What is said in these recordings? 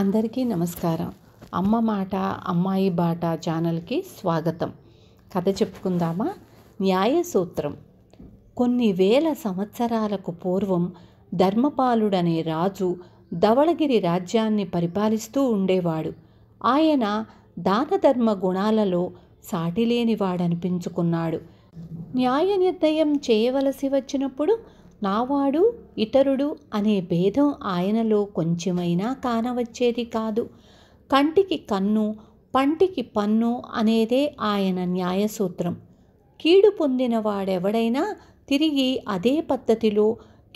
అందరికీ నమస్కారం అమ్మ మాట అమ్మాయి బాట ఛానల్కి స్వాగతం కథ చెప్పుకుందామా న్యాయ సూత్రం కొన్ని వేల సంవత్సరాలకు పూర్వం ధర్మపాలుడనే రాజు ధవళగిరి రాజ్యాన్ని పరిపాలిస్తూ ఉండేవాడు ఆయన దానధర్మ గుణాలలో సాటిలేనివాడనిపించుకున్నాడు న్యాయ నిర్ణయం చేయవలసి వచ్చినప్పుడు నావాడు ఇతరుడు అనే భేదం ఆయనలో కొంచెమైనా కానవచ్చేది కాదు కంటికి కన్ను పంటికి పన్ను అనేదే ఆయన న్యాయసూత్రం కీడు పొందిన వాడెవడైనా తిరిగి అదే పద్ధతిలో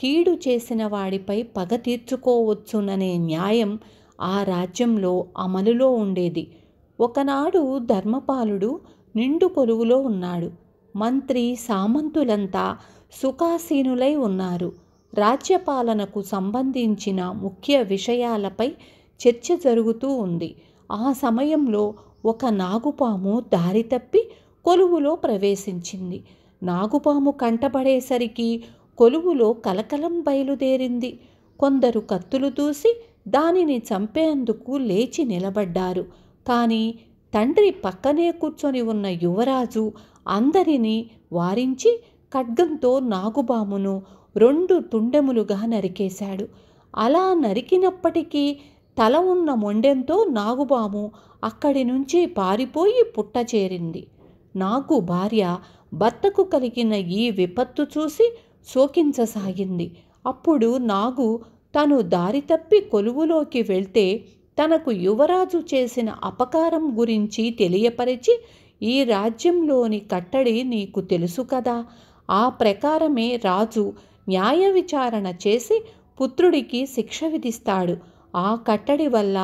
కీడు చేసిన వాడిపై పగ తీర్చుకోవచ్చుననే న్యాయం ఆ రాజ్యంలో అమలులో ఉండేది ఒకనాడు ధర్మపాలుడు నిండు కొలువులో ఉన్నాడు మంత్రి సామంతులంతా సుఖాసీనులై ఉన్నారు రాజ్యపాలనకు సంబంధించిన ముఖ్య విషయాలపై చర్చ జరుగుతూ ఉంది ఆ సమయంలో ఒక నాగుపాము దారి తప్పి కొలువులో ప్రవేశించింది నాగుపాము కంటపడేసరికి కొలువులో కలకలం బయలుదేరింది కొందరు కత్తులు దూసి దానిని చంపేందుకు లేచి నిలబడ్డారు కానీ తండ్రి పక్కనే కూర్చొని ఉన్న యువరాజు అందరినీ వారించి ఖడ్గంతో నాగుబామును రెండు తుండెములుగా నరికేశాడు అలా నరికినప్పటికీ తల ఉన్న మొండెంతో నాగుబాము అక్కడి నుంచి పారిపోయి పుట్ట చేరింది నాగు భార్య భర్తకు కలిగిన ఈ విపత్తు చూసి శోకించసాగింది అప్పుడు నాగు తను దారి తప్పి కొలువులోకి వెళ్తే తనకు యువరాజు చేసిన అపకారం గురించి తెలియపరిచి ఈ రాజ్యంలోని కట్టడి నీకు తెలుసు కదా ఆ ప్రకారమే రాజు న్యాయ విచారణ చేసి పుత్రుడికి శిక్ష విధిస్తాడు ఆ కట్టడి వల్ల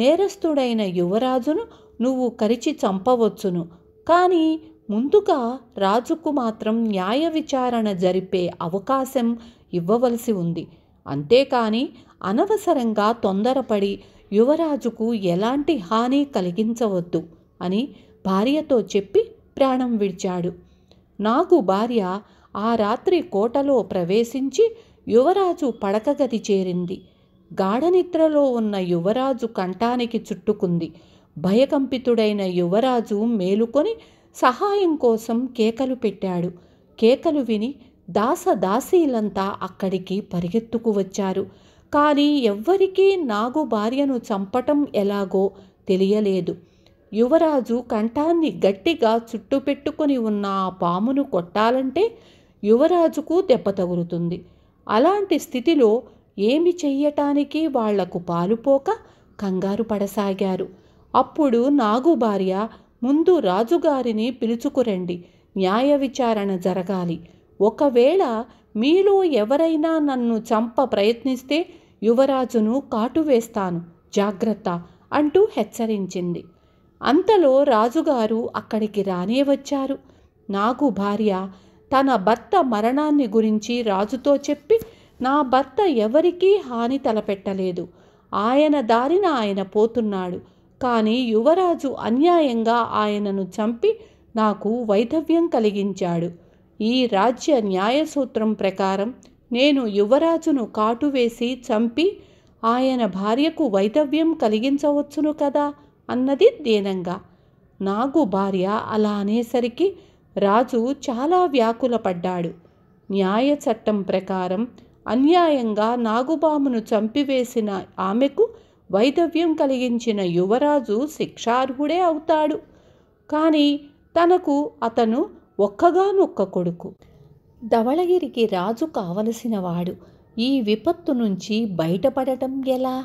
నేరస్తుడైన యువరాజును నువ్వు కరిచి చంపవచ్చును కానీ ముందుగా రాజుకు మాత్రం న్యాయ విచారణ జరిపే అవకాశం ఇవ్వవలసి ఉంది అంతేకాని అనవసరంగా తొందరపడి యువరాజుకు ఎలాంటి హాని కలిగించవద్దు అని భార్యతో చెప్పి ప్రాణం విడిచాడు నాకు భార్య ఆ రాత్రి కోటలో ప్రవేశించి యువరాజు పడకగది చేరింది గాఢనిద్రలో ఉన్న యువరాజు కంఠానికి చుట్టుకుంది భయకంపితుడైన యువరాజు మేలుకొని సహాయం కోసం కేకలు పెట్టాడు కేకలు విని దాస దాసీలంతా అక్కడికి పరిగెత్తుకు వచ్చారు కానీ ఎవ్వరికీ నాగు భార్యను చంపటం ఎలాగో తెలియలేదు యువరాజు కంఠాన్ని గట్టిగా చుట్టుపెట్టుకుని ఉన్న ఆ పామును కొట్టాలంటే యువరాజుకు దెబ్బ తగులుతుంది అలాంటి స్థితిలో ఏమి చెయ్యటానికి వాళ్లకు పాలుపోక కంగారు పడసాగారు అప్పుడు నాగు భార్య ముందు రాజుగారిని పిలుచుకురండి న్యాయ విచారణ జరగాలి ఒకవేళ మీలో ఎవరైనా నన్ను చంప ప్రయత్నిస్తే యువరాజును కాటువేస్తాను జాగ్రత్త అంటూ హెచ్చరించింది అంతలో రాజుగారు అక్కడికి రానే వచ్చారు నాకు భార్య తన భర్త మరణాన్ని గురించి రాజుతో చెప్పి నా భర్త ఎవరికీ హాని తలపెట్టలేదు ఆయన దారిన ఆయన పోతున్నాడు కానీ యువరాజు అన్యాయంగా ఆయనను చంపి నాకు వైధవ్యం కలిగించాడు ఈ రాజ్య న్యాయసూత్రం ప్రకారం నేను యువరాజును కాటువేసి చంపి ఆయన భార్యకు వైధవ్యం కలిగించవచ్చును కదా అన్నది దీనంగా నాగు భార్య అలా అనేసరికి రాజు చాలా వ్యాకులపడ్డాడు న్యాయ చట్టం ప్రకారం అన్యాయంగా నాగుబామును చంపివేసిన ఆమెకు వైధవ్యం కలిగించిన యువరాజు శిక్షార్హుడే అవుతాడు కానీ తనకు అతను ఒక్కగానొక్క కొడుకు ధవళగిరికి రాజు కావలసినవాడు ఈ విపత్తు నుంచి బయటపడటం ఎలా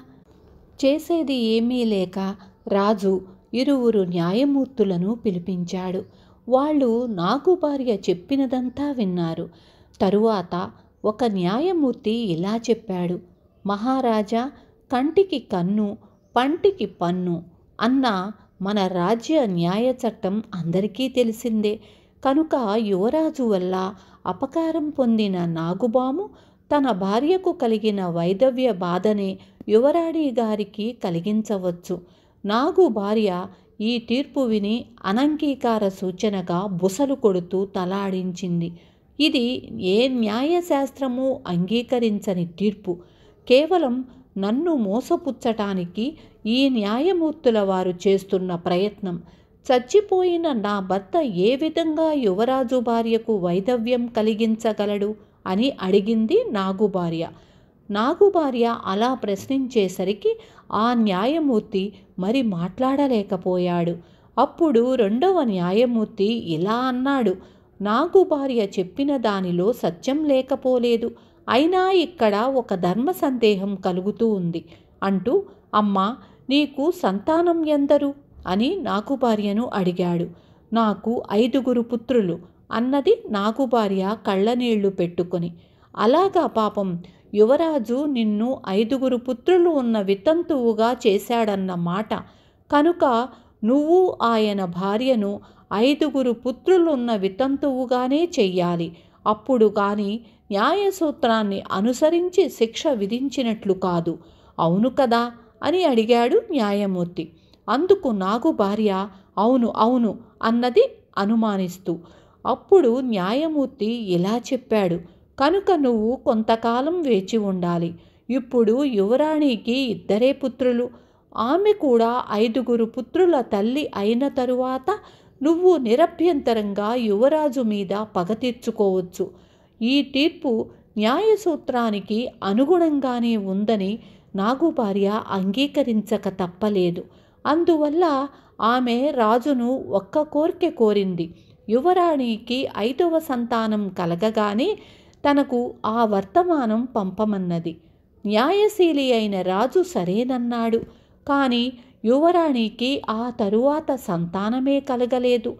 చేసేది ఏమీ లేక రాజు ఇరువురు న్యాయమూర్తులను పిలిపించాడు వాళ్ళు నాకు భార్య చెప్పినదంతా విన్నారు తరువాత ఒక న్యాయమూర్తి ఇలా చెప్పాడు మహారాజా కంటికి కన్ను పంటికి పన్ను అన్న మన రాజ్య న్యాయ చట్టం అందరికీ తెలిసిందే కనుక యువరాజు వల్ల అపకారం పొందిన నాగుబాము తన భార్యకు కలిగిన వైదవ్య బాధనే యువరాణి గారికి కలిగించవచ్చు నాగు భార్య ఈ తీర్పు విని అనంగీకార సూచనగా బుసలు కొడుతూ తలాడించింది ఇది ఏ న్యాయశాస్త్రము అంగీకరించని తీర్పు కేవలం నన్ను మోసపుచ్చటానికి ఈ న్యాయమూర్తుల వారు చేస్తున్న ప్రయత్నం చచ్చిపోయిన నా భర్త ఏ విధంగా యువరాజు భార్యకు వైధవ్యం కలిగించగలడు అని అడిగింది నాగు భార్య నాగు భార్య అలా ప్రశ్నించేసరికి ఆ న్యాయమూర్తి మరి మాట్లాడలేకపోయాడు అప్పుడు రెండవ న్యాయమూర్తి ఇలా అన్నాడు నాగు భార్య చెప్పిన దానిలో సత్యం లేకపోలేదు అయినా ఇక్కడ ఒక ధర్మ సందేహం కలుగుతూ ఉంది అంటూ అమ్మా నీకు సంతానం ఎందరు అని నాగు భార్యను అడిగాడు నాకు ఐదుగురు పుత్రులు అన్నది నాగు భార్య కళ్ళనీళ్లు పెట్టుకొని అలాగా పాపం యువరాజు నిన్ను ఐదుగురు పుత్రులు ఉన్న వితంతువుగా చేశాడన్న మాట కనుక నువ్వు ఆయన భార్యను ఐదుగురు పుత్రులున్న వితంతువుగానే చెయ్యాలి అప్పుడు కానీ న్యాయసూత్రాన్ని అనుసరించి శిక్ష విధించినట్లు కాదు అవును కదా అని అడిగాడు న్యాయమూర్తి అందుకు నాగు భార్య అవును అవును అన్నది అనుమానిస్తూ అప్పుడు న్యాయమూర్తి ఇలా చెప్పాడు కనుక నువ్వు కొంతకాలం వేచి ఉండాలి ఇప్పుడు యువరాణికి ఇద్దరే పుత్రులు ఆమె కూడా ఐదుగురు పుత్రుల తల్లి అయిన తరువాత నువ్వు నిరభ్యంతరంగా యువరాజు మీద పగ తీర్చుకోవచ్చు ఈ తీర్పు న్యాయసూత్రానికి అనుగుణంగానే ఉందని నాగుభార్య అంగీకరించక తప్పలేదు అందువల్ల ఆమె రాజును ఒక్క కోరిక కోరింది యువరాణికి ఐదవ సంతానం కలగగానే తనకు ఆ వర్తమానం పంపమన్నది న్యాయశీలి అయిన రాజు సరేనన్నాడు కానీ యువరాణికి ఆ తరువాత సంతానమే కలగలేదు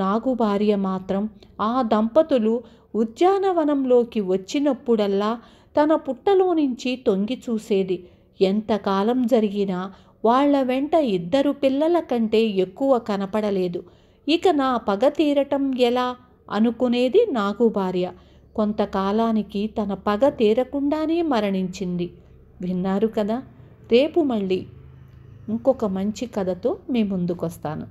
నాగు భార్య మాత్రం ఆ దంపతులు ఉద్యానవనంలోకి వచ్చినప్పుడల్లా తన పుట్టలో నుంచి తొంగి చూసేది ఎంతకాలం జరిగినా వాళ్ల వెంట ఇద్దరు పిల్లల కంటే ఎక్కువ కనపడలేదు ఇక నా పగ తీరటం ఎలా అనుకునేది నాగు భార్య కొంతకాలానికి తన పగ తీరకుండానే మరణించింది విన్నారు కదా రేపు మళ్ళీ ఇంకొక మంచి కథతో మీ ముందుకొస్తాను